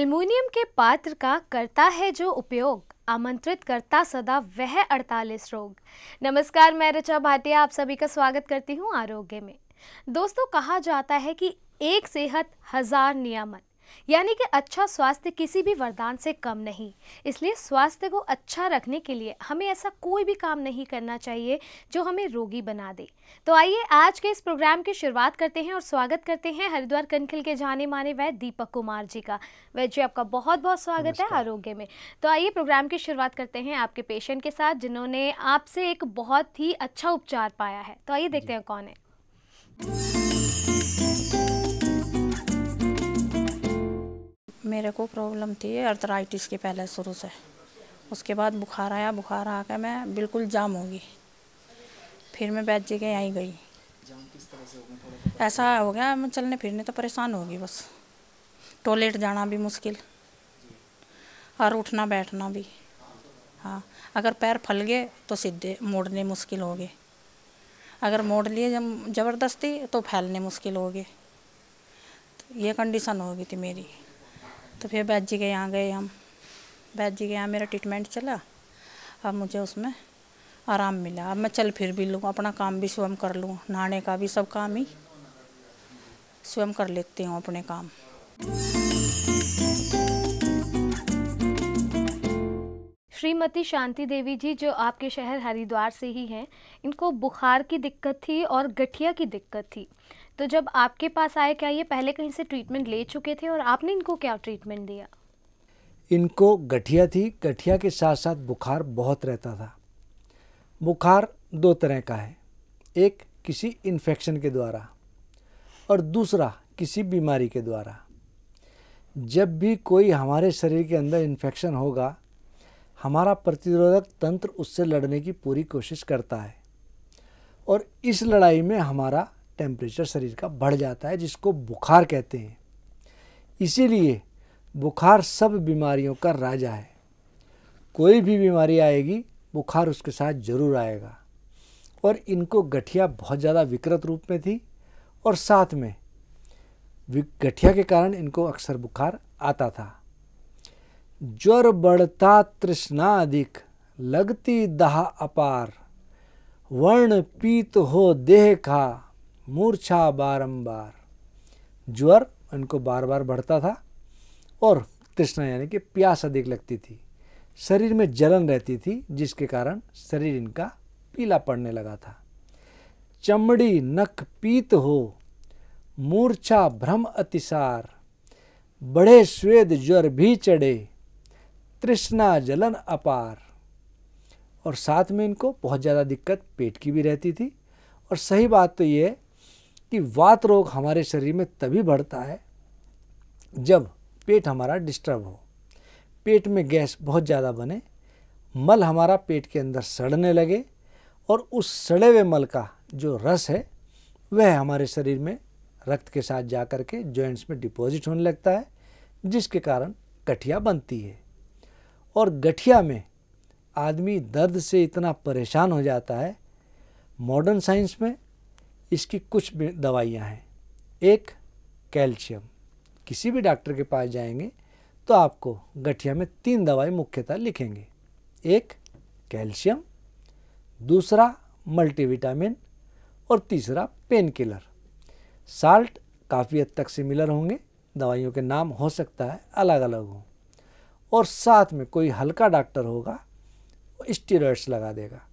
aluminium के पात्र का करता है जो उपयोग आमंत्रित करता सदा वह 48 रोग नमस्कार मैं ऋचा भाटिया आप सभी का स्वागत करती हूँ आरोग्य में दोस्तों कहा जाता है कि एक सेहत हजार नियामत यानी कि अच्छा स्वास्थ्य किसी भी वरदान से कम नहीं इसलिए स्वास्थ्य को अच्छा रखने के लिए हमें ऐसा कोई भी काम नहीं करना चाहिए जो हमें रोगी बना दे तो आइए आज के इस प्रोग्राम की शुरुआत करते हैं और स्वागत करते हैं हरिद्वार कनखिल के जाने माने वह दीपक कुमार जी का वह जी आपका बहुत बहुत स्वागत है आरोग्य में तो आइए प्रोग्राम की शुरुआत करते हैं आपके पेशेंट के साथ जिन्होंने आपसे एक बहुत ही अच्छा उपचार पाया है तो आइए देखते हैं कौन है मेरे को प्रॉब्लम थी अर्थराइटिस के पहले शुरू से उसके बाद बुखार आया बुखार आकर मैं बिल्कुल जाम होगी फिर मैं बैठ जी यहीं गई ऐसा हो गया मैं चलने फिरने तो परेशान होगी बस टॉयलेट जाना भी मुश्किल और उठना बैठना भी हाँ अगर पैर फल गए तो सीधे मोड़ने मुश्किल हो गए अगर मोड़ लिए जब जबरदस्ती तो फैलने मुश्किल हो गए ये कंडीशन होगी थी मेरी तो फिर बैद जी के यहाँ गए हम बैद जी के यहाँ मेरा ट्रीटमेंट चला अब मुझे उसमें आराम मिला अब मैं चल फिर भी लूँ अपना काम भी स्वयं कर लूँ नहाने का भी सब काम ही स्वयं कर लेती हूँ अपने काम श्रीमती शांति देवी जी जो आपके शहर हरिद्वार से ही हैं इनको बुखार की दिक्कत थी और गठिया की दिक्कत थी तो जब आपके पास आए क्या ये पहले कहीं से ट्रीटमेंट ले चुके थे और आपने इनको क्या ट्रीटमेंट दिया इनको गठिया थी गठिया के साथ साथ बुखार बहुत रहता था बुखार दो तरह का है एक किसी इन्फेक्शन के द्वारा और दूसरा किसी बीमारी के द्वारा जब भी कोई हमारे शरीर के अंदर इन्फेक्शन होगा हमारा प्रतिरोधक तंत्र उससे लड़ने की पूरी कोशिश करता है और इस लड़ाई में हमारा टेम्परेचर शरीर का बढ़ जाता है जिसको बुखार कहते हैं इसीलिए बुखार सब बीमारियों का राजा है कोई भी बीमारी आएगी बुखार उसके साथ ज़रूर आएगा और इनको गठिया बहुत ज़्यादा विकृत रूप में थी और साथ में गठिया के कारण इनको अक्सर बुखार आता था ज्वर बढ़ता तृष्णा अधिक लगती दहा अपार वर्ण पीत हो देह खा मूर्छा बारंबार ज्वर इनको बार बार बढ़ता था और तृष्णा यानी कि प्यास अधिक लगती थी शरीर में जलन रहती थी जिसके कारण शरीर इनका पीला पड़ने लगा था चमड़ी नख पीत हो मूर्छा भ्रम अतिसार बड़े स्वेद ज्वर भी चढ़े तृष्णा जलन अपार और साथ में इनको बहुत ज़्यादा दिक्कत पेट की भी रहती थी और सही बात तो ये कि वात रोग हमारे शरीर में तभी बढ़ता है जब पेट हमारा डिस्टर्ब हो पेट में गैस बहुत ज़्यादा बने मल हमारा पेट के अंदर सड़ने लगे और उस सड़े हुए मल का जो रस है वह हमारे शरीर में रक्त के साथ जा कर के जॉइंट्स में डिपॉजिट होने लगता है जिसके कारण गठिया बनती है और गठिया में आदमी दर्द से इतना परेशान हो जाता है मॉडर्न साइंस में इसकी कुछ दवाइयाँ हैं एक कैल्शियम किसी भी डॉक्टर के पास जाएंगे तो आपको गठिया में तीन दवाई मुख्यतः लिखेंगे एक कैल्शियम दूसरा मल्टीविटामिन और तीसरा पेन किलर साल्ट काफ़ी हद तक सिमिलर होंगे दवाइयों के नाम हो सकता है अलग अलग हों और साथ में कोई हल्का डॉक्टर होगा स्टीरोड्स लगा देगा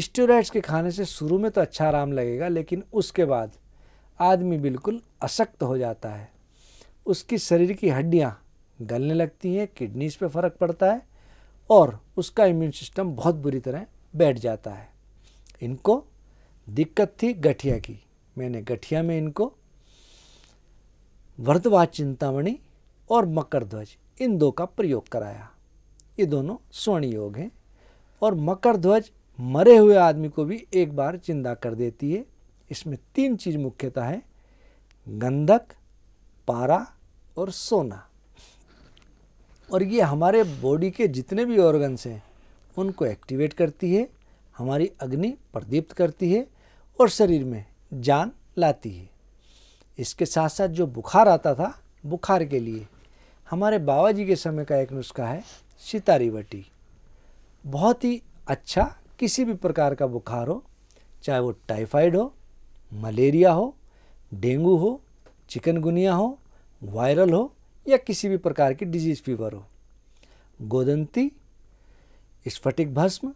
स्टेरॉइड्स के खाने से शुरू में तो अच्छा आराम लगेगा लेकिन उसके बाद आदमी बिल्कुल अशक्त हो जाता है उसकी शरीर की हड्डियाँ गलने लगती हैं किडनीज पे फ़र्क पड़ता है और उसका इम्यून सिस्टम बहुत बुरी तरह बैठ जाता है इनको दिक्कत थी गठिया की मैंने गठिया में इनको वर्धवा चिंतामणि और मकर ध्वज इन दो का प्रयोग कराया ये दोनों स्वर्ण योग हैं और मकर ध्वज मरे हुए आदमी को भी एक बार जिंदा कर देती है इसमें तीन चीज़ मुख्यतः है गंधक पारा और सोना और ये हमारे बॉडी के जितने भी ऑर्गन्स हैं उनको एक्टिवेट करती है हमारी अग्नि प्रदीप्त करती है और शरीर में जान लाती है इसके साथ साथ जो बुखार आता था बुखार के लिए हमारे बाबा जी के समय का एक नुस्खा है सितारी बटी बहुत ही अच्छा किसी भी प्रकार का बुखार हो चाहे वो टाइफाइड हो मलेरिया हो डेंगू हो चिकनगुनिया हो वायरल हो या किसी भी प्रकार की डिजीज़ फीवर हो गोदंती स्फटिक भस्म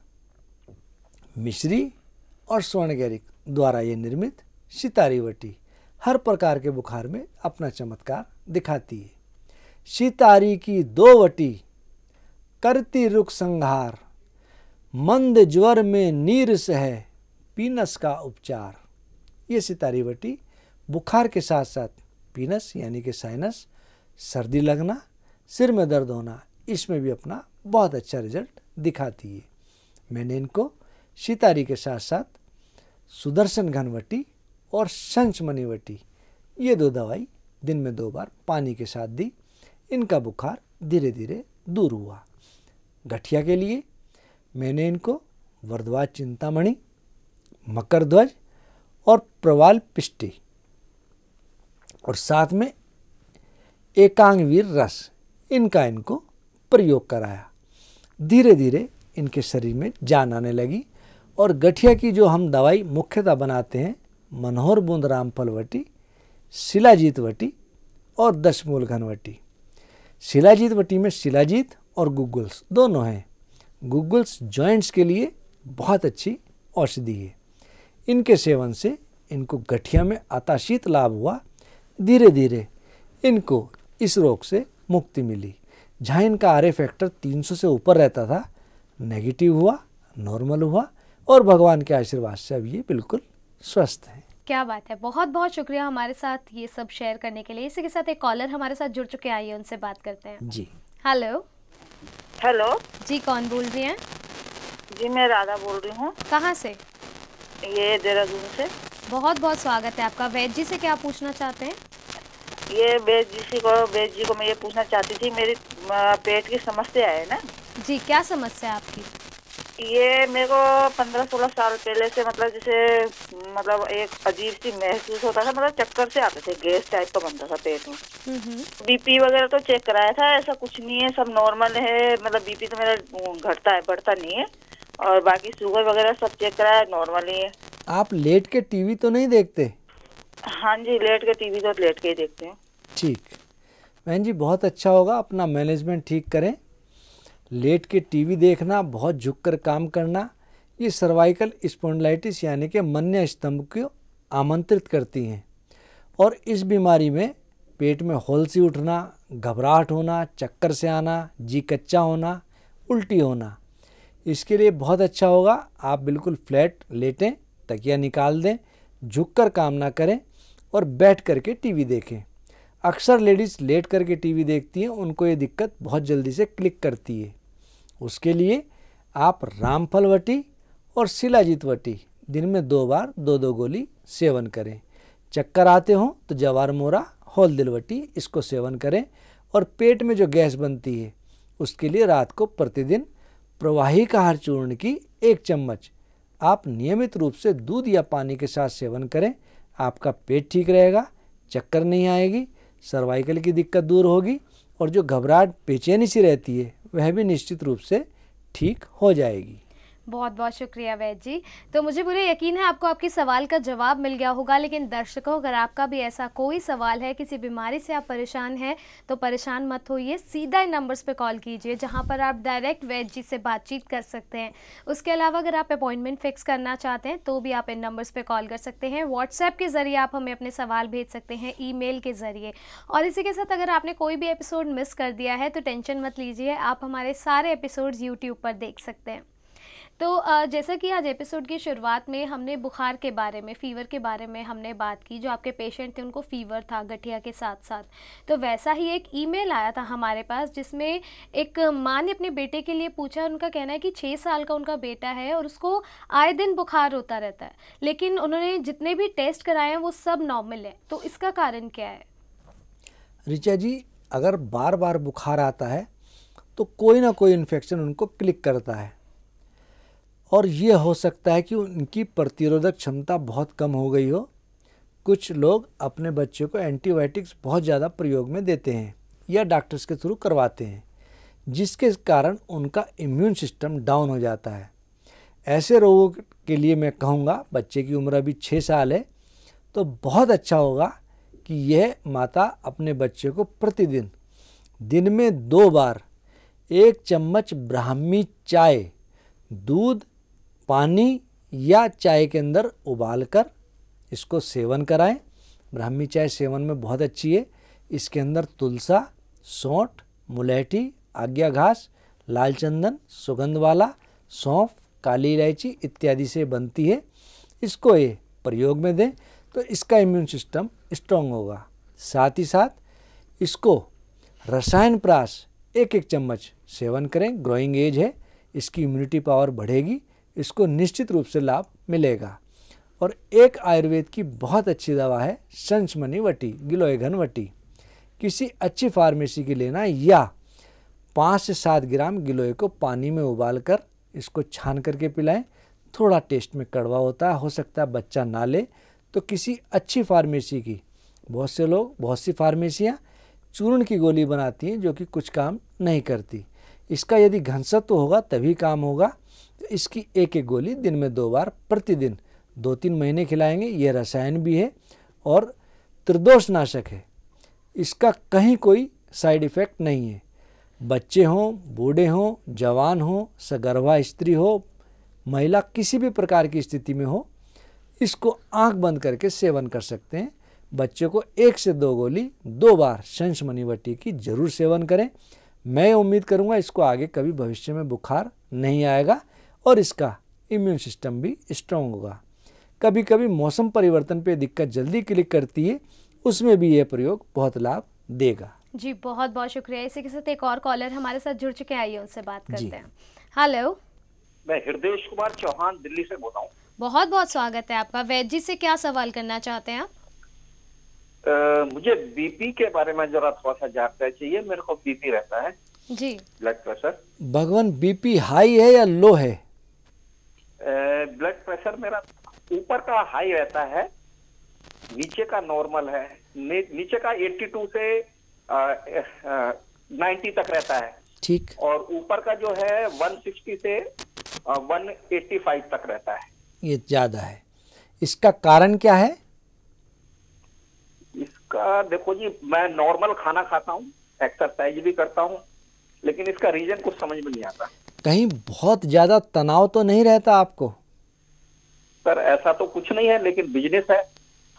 मिश्री और स्वर्णगैरिक द्वारा ये निर्मित सितारीवटी हर प्रकार के बुखार में अपना चमत्कार दिखाती है सितारी की दो वटी करती रुख संहार मंद ज्वर में नीर सह पीनस का उपचार ये सितारी बटी बुखार के साथ साथ पीनस यानी कि साइनस सर्दी लगना सिर में दर्द होना इसमें भी अपना बहुत अच्छा रिजल्ट दिखाती है मैंने इनको सितारी के साथ साथ सुदर्शन घनवटी और संचमणिवटी ये दो दवाई दिन में दो बार पानी के साथ दी इनका बुखार धीरे धीरे दूर हुआ गठिया के लिए मैंने इनको वरद्वाज चिंतामणि मकरध्वज और प्रवाल पिष्टि और साथ में एकांगवीर रस इनका इनको प्रयोग कराया धीरे धीरे इनके शरीर में जान आने लगी और गठिया की जो हम दवाई मुख्यतः बनाते हैं मनोहर रामफल वटी शिलाजीत वटी और दशमूल घनवटी शिलाजीत वटी में शिलाजीत और गुगुल्स दोनों हैं गूगल्स जॉइंट्स के लिए बहुत अच्छी औषधि है इनके सेवन से इनको गठिया में आताशीत लाभ हुआ धीरे धीरे इनको इस रोग से मुक्ति मिली जहाँ इनका आर फैक्टर 300 से ऊपर रहता था नेगेटिव हुआ नॉर्मल हुआ और भगवान के आशीर्वाद से अब ये बिल्कुल स्वस्थ हैं क्या बात है बहुत बहुत शुक्रिया हमारे साथ ये सब शेयर करने के लिए इसी के साथ एक कॉलर हमारे साथ जुड़ चुके आइए उनसे बात करते हैं जी हेलो हेलो जी कौन बोल रही हैं जी मैं राधा बोल रही हूँ कहाँ से ये देहरादून से बहुत बहुत स्वागत है आपका वैद जी से क्या पूछना चाहते हैं ये वैद जी को वैद जी को मैं ये पूछना चाहती थी मेरी पेट की समस्या है ना जी क्या समस्या है आपकी ये मेरे को पंद्रह सोलह साल पहले से मतलब जैसे मतलब एक अजीब सी महसूस होता था मतलब चक्कर से आते थे गैस टाइप का बनता था पेट में बीपी वगैरह तो चेक कराया था ऐसा कुछ नहीं है सब नॉर्मल है मतलब बीपी तो मेरा घटता है बढ़ता नहीं है और बाकी शुगर वगैरह सब चेक कराया नॉर्मल ही है आप लेट के टीवी तो नहीं देखते हाँ जी लेट के टीवी तो लेट के ही देखते हैं ठीक बहन जी बहुत अच्छा होगा अपना मैनेजमेंट ठीक करें लेट के टीवी देखना बहुत झुककर काम करना ये सर्वाइकल स्पोंडलाइटिस यानी कि मन्य स्तंभ को आमंत्रित करती हैं और इस बीमारी में पेट में होलसी उठना घबराहट होना चक्कर से आना जी कच्चा होना उल्टी होना इसके लिए बहुत अच्छा होगा आप बिल्कुल फ्लैट लेटें तकिया निकाल दें झुक कर काम ना करें और बैठ करके टीवी देखें अक्सर लेडीज़ लेट करके टीवी देखती हैं उनको ये दिक्कत बहुत जल्दी से क्लिक करती है उसके लिए आप रामफलवटी और शिलाजीतवटी दिन में दो बार दो दो गोली सेवन करें चक्कर आते हों तो जवार मोरा होल दिलवटी इसको सेवन करें और पेट में जो गैस बनती है उसके लिए रात को प्रतिदिन प्रवाही आहार चूर्ण की एक चम्मच आप नियमित रूप से दूध या पानी के साथ सेवन करें आपका पेट ठीक रहेगा चक्कर नहीं आएगी सर्वाइकल की दिक्कत दूर होगी और जो घबराहट बेचैनी सी रहती है वह भी निश्चित रूप से ठीक हो जाएगी बहुत बहुत शुक्रिया वैद जी तो मुझे पूरे यकीन है आपको आपके सवाल का जवाब मिल गया होगा लेकिन दर्शकों अगर आपका भी ऐसा कोई सवाल है किसी बीमारी से आप परेशान हैं तो परेशान मत होइए सीधा इन नंबर्स पे कॉल कीजिए जहाँ पर आप डायरेक्ट वैद जी से बातचीत कर सकते हैं उसके अलावा अगर आप अपॉइंटमेंट फिक्स करना चाहते हैं तो भी आप इन नंबर्स पर कॉल कर सकते हैं व्हाट्सएप के ज़रिए आप हमें अपने सवाल भेज सकते हैं ई के ज़रिए और इसी के साथ अगर आपने कोई भी एपिसोड मिस कर दिया है तो टेंशन मत लीजिए आप हमारे सारे एपिसोड्स यूट्यूब पर देख सकते हैं तो जैसा कि आज एपिसोड की शुरुआत में हमने बुखार के बारे में फ़ीवर के बारे में हमने बात की जो आपके पेशेंट थे उनको फ़ीवर था गठिया के साथ साथ तो वैसा ही एक ईमेल आया था हमारे पास जिसमें एक माँ ने अपने बेटे के लिए पूछा उनका कहना है कि छः साल का उनका बेटा है और उसको आए दिन बुखार होता रहता है लेकिन उन्होंने जितने भी टेस्ट कराए हैं वो सब नॉर्मल है तो इसका कारण क्या है रिचा जी अगर बार बार बुखार आता है तो कोई ना कोई इन्फेक्शन उनको क्लिक करता है और ये हो सकता है कि उनकी प्रतिरोधक क्षमता बहुत कम हो गई हो कुछ लोग अपने बच्चों को एंटीबायोटिक्स बहुत ज़्यादा प्रयोग में देते हैं या डॉक्टर्स के थ्रू करवाते हैं जिसके कारण उनका इम्यून सिस्टम डाउन हो जाता है ऐसे रोगों के लिए मैं कहूँगा बच्चे की उम्र अभी छः साल है तो बहुत अच्छा होगा कि यह माता अपने बच्चे को प्रतिदिन दिन में दो बार एक चम्मच ब्राह्मी चाय दूध पानी या चाय के अंदर उबाल कर इसको सेवन कराएं ब्राह्मी चाय सेवन में बहुत अच्छी है इसके अंदर तुलसा सौंठ मुलैठी आज्ञा घास लाल चंदन सुगंध वाला सौंफ काली इलायची इत्यादि से बनती है इसको ये प्रयोग में दें तो इसका इम्यून सिस्टम स्ट्रांग होगा साथ ही साथ इसको रसायन प्राश एक एक चम्मच सेवन करें ग्रोइंग एज है इसकी इम्यूनिटी पावर बढ़ेगी इसको निश्चित रूप से लाभ मिलेगा और एक आयुर्वेद की बहुत अच्छी दवा है संचमनी वटी गिलोयघन वटी किसी अच्छी फार्मेसी की लेना या पाँच से सात ग्राम गिलोय को पानी में उबाल कर इसको छान करके पिलाएं थोड़ा टेस्ट में कड़वा होता है हो सकता है बच्चा ना ले तो किसी अच्छी फार्मेसी की बहुत से लोग बहुत सी फार्मेसियाँ चूर्ण की गोली बनाती हैं जो कि कुछ काम नहीं करती इसका यदि घनसत्व होगा तभी काम होगा इसकी एक एक गोली दिन में दो बार प्रतिदिन दो तीन महीने खिलाएंगे ये रसायन भी है और त्रिदोष नाशक है इसका कहीं कोई साइड इफ़ेक्ट नहीं है बच्चे हों बूढ़े हों जवान हों सगर्भा स्त्री हो महिला किसी भी प्रकार की स्थिति में हो इसको आंख बंद करके सेवन कर सकते हैं बच्चे को एक से दो गोली दो बार शंश मणिवटी की जरूर सेवन करें मैं उम्मीद करूंगा इसको आगे कभी भविष्य में बुखार नहीं आएगा और इसका इम्यून सिस्टम भी स्ट्रांग होगा कभी कभी मौसम परिवर्तन पे दिक्कत जल्दी क्लिक करती है उसमें भी यह प्रयोग बहुत लाभ देगा जी बहुत बहुत शुक्रिया इसी के साथ एक और कॉलर हमारे साथ जुड़ चुके आइए उनसे बात करते हैं हेलो मैं हृदय कुमार चौहान दिल्ली से बोल रहा हूँ बहुत बहुत स्वागत है आपका वैद जी से क्या सवाल करना चाहते हैं आप Uh, मुझे बीपी के बारे में जरा थोड़ा सा जानकारी चाहिए मेरे को बीपी रहता है जी ब्लड प्रेशर भगवान बीपी हाई है या लो है ब्लड प्रेशर मेरा ऊपर का हाई रहता है नीचे का नॉर्मल है नी, नीचे का 82 से आ, आ, 90 तक रहता है ठीक और ऊपर का जो है 160 से आ, 185 तक रहता है ये ज्यादा है इसका कारण क्या है इसका देखो जी मैं नॉर्मल खाना खाता हूँ एक्सरसाइज भी करता हूँ लेकिन इसका रीजन कुछ समझ में नहीं आता कहीं बहुत ज़्यादा तनाव तो नहीं रहता आपको सर ऐसा तो कुछ नहीं है लेकिन बिजनेस है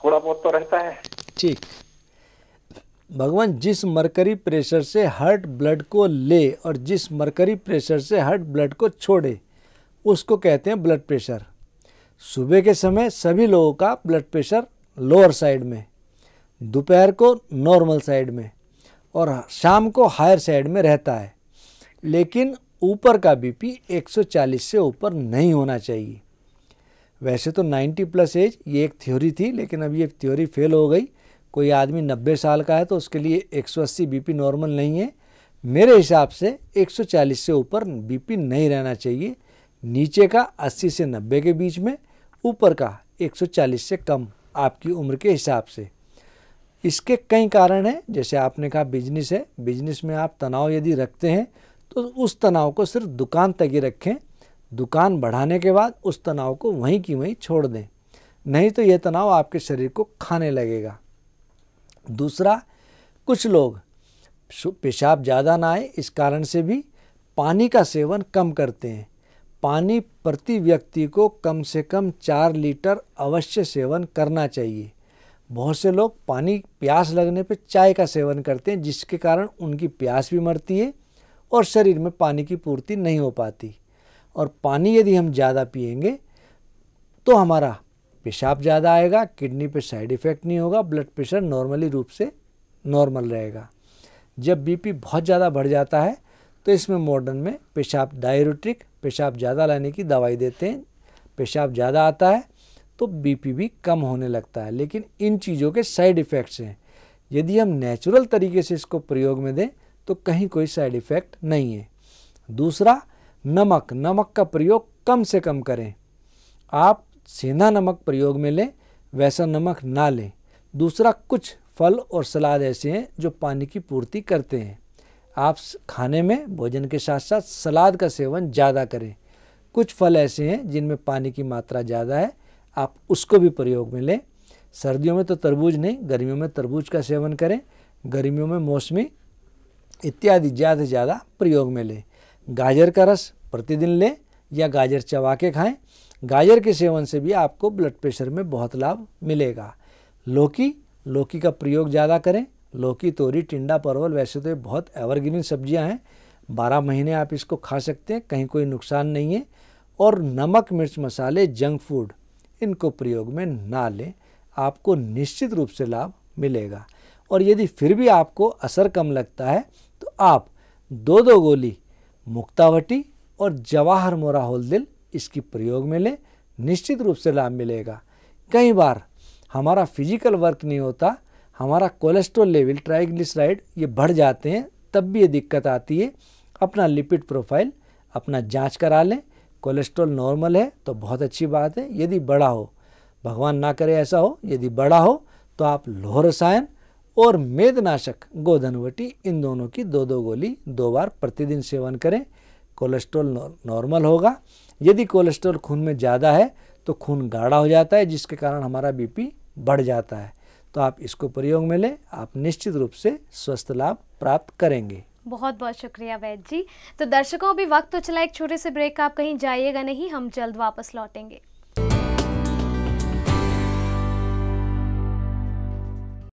थोड़ा बहुत तो रहता है ठीक भगवान जिस मरकरी प्रेशर से हार्ट ब्लड को ले और जिस मरकरी प्रेशर से हार्ट ब्लड को छोड़े उसको कहते हैं ब्लड प्रेशर सुबह के समय सभी लोगों का ब्लड प्रेशर लोअर साइड में दोपहर को नॉर्मल साइड में और शाम को हायर साइड में रहता है लेकिन ऊपर का बीपी 140 से ऊपर नहीं होना चाहिए वैसे तो 90 प्लस एज ये एक थ्योरी थी लेकिन अब ये थ्योरी फेल हो गई कोई आदमी 90 साल का है तो उसके लिए 180 बीपी नॉर्मल नहीं है मेरे हिसाब से 140 से ऊपर बीपी नहीं रहना चाहिए नीचे का 80 से 90 के बीच में ऊपर का 140 से कम आपकी उम्र के हिसाब से इसके कई कारण हैं जैसे आपने कहा बिजनेस है बिजनेस में आप तनाव यदि रखते हैं तो उस तनाव को सिर्फ दुकान तक ही रखें दुकान बढ़ाने के बाद उस तनाव को वहीं की वहीं छोड़ दें नहीं तो यह तनाव आपके शरीर को खाने लगेगा दूसरा कुछ लोग पेशाब ज़्यादा ना आए इस कारण से भी पानी का सेवन कम करते हैं पानी प्रति व्यक्ति को कम से कम चार लीटर अवश्य सेवन करना चाहिए बहुत से लोग पानी प्यास लगने पर चाय का सेवन करते हैं जिसके कारण उनकी प्यास भी मरती है और शरीर में पानी की पूर्ति नहीं हो पाती और पानी यदि हम ज़्यादा पिएंगे तो हमारा पेशाब ज़्यादा आएगा किडनी पे साइड इफ़ेक्ट नहीं होगा ब्लड प्रेशर नॉर्मली रूप से नॉर्मल रहेगा जब बीपी बहुत ज़्यादा बढ़ जाता है तो इसमें मॉडर्न में पेशाब डायरेटिक पेशाब ज़्यादा लाने की दवाई देते हैं पेशाब ज़्यादा आता है तो बीपी भी कम होने लगता है लेकिन इन चीज़ों के साइड इफ़ेक्ट्स हैं यदि हम नेचुरल तरीके से इसको प्रयोग में दें तो कहीं कोई साइड इफ़ेक्ट नहीं है दूसरा नमक नमक का प्रयोग कम से कम करें आप सेंधा नमक प्रयोग में लें वैसा नमक ना लें दूसरा कुछ फल और सलाद ऐसे हैं जो पानी की पूर्ति करते हैं आप खाने में भोजन के साथ साथ सलाद का सेवन ज़्यादा करें कुछ फल ऐसे हैं जिनमें पानी की मात्रा ज़्यादा है आप उसको भी प्रयोग में लें सर्दियों में तो तरबूज नहीं गर्मियों में तरबूज का सेवन करें गर्मियों में मौसमी इत्यादि ज़्यादा से ज़्यादा प्रयोग में लें गाजर का रस प्रतिदिन लें या गाजर चबा के खाएँ गाजर के सेवन से भी आपको ब्लड प्रेशर में बहुत लाभ मिलेगा लौकी लौकी का प्रयोग ज़्यादा करें लौकी तोरी टिंडा परवल वैसे तो ये बहुत एवरग्रीन सब्जियां हैं बारह महीने आप इसको खा सकते हैं कहीं कोई नुकसान नहीं है और नमक मिर्च मसाले जंक फूड इनको प्रयोग में ना लें आपको निश्चित रूप से लाभ मिलेगा और यदि फिर भी आपको असर कम लगता है तो आप दो दो गोली मुक्तावटी और जवाहर मोरा होलदिल इसकी प्रयोग में लें निश्चित रूप से लाभ मिलेगा कई बार हमारा फिजिकल वर्क नहीं होता हमारा कोलेस्ट्रॉल लेवल ट्राइग्लिसराइड ये बढ़ जाते हैं तब भी ये दिक्कत आती है अपना लिपिड प्रोफाइल अपना जांच करा लें कोलेस्ट्रॉल नॉर्मल है तो बहुत अच्छी बात है यदि बड़ा हो भगवान ना करे ऐसा हो यदि बड़ा हो तो आप लोह रसायन और मेदनाशक गोधनवटी इन दोनों की दो दो गोली दो बार प्रतिदिन सेवन करें कोलेस्ट्रॉल नॉर्मल होगा यदि कोलेस्ट्रॉल खून में ज़्यादा है तो खून गाढ़ा हो जाता है जिसके कारण हमारा बीपी बढ़ जाता है तो आप इसको प्रयोग में लें आप निश्चित रूप से स्वस्थ लाभ प्राप्त करेंगे बहुत बहुत शुक्रिया वैद जी तो दर्शकों अभी वक्त तो चला एक छोटे से ब्रेक का आप कहीं जाइएगा नहीं हम जल्द वापस लौटेंगे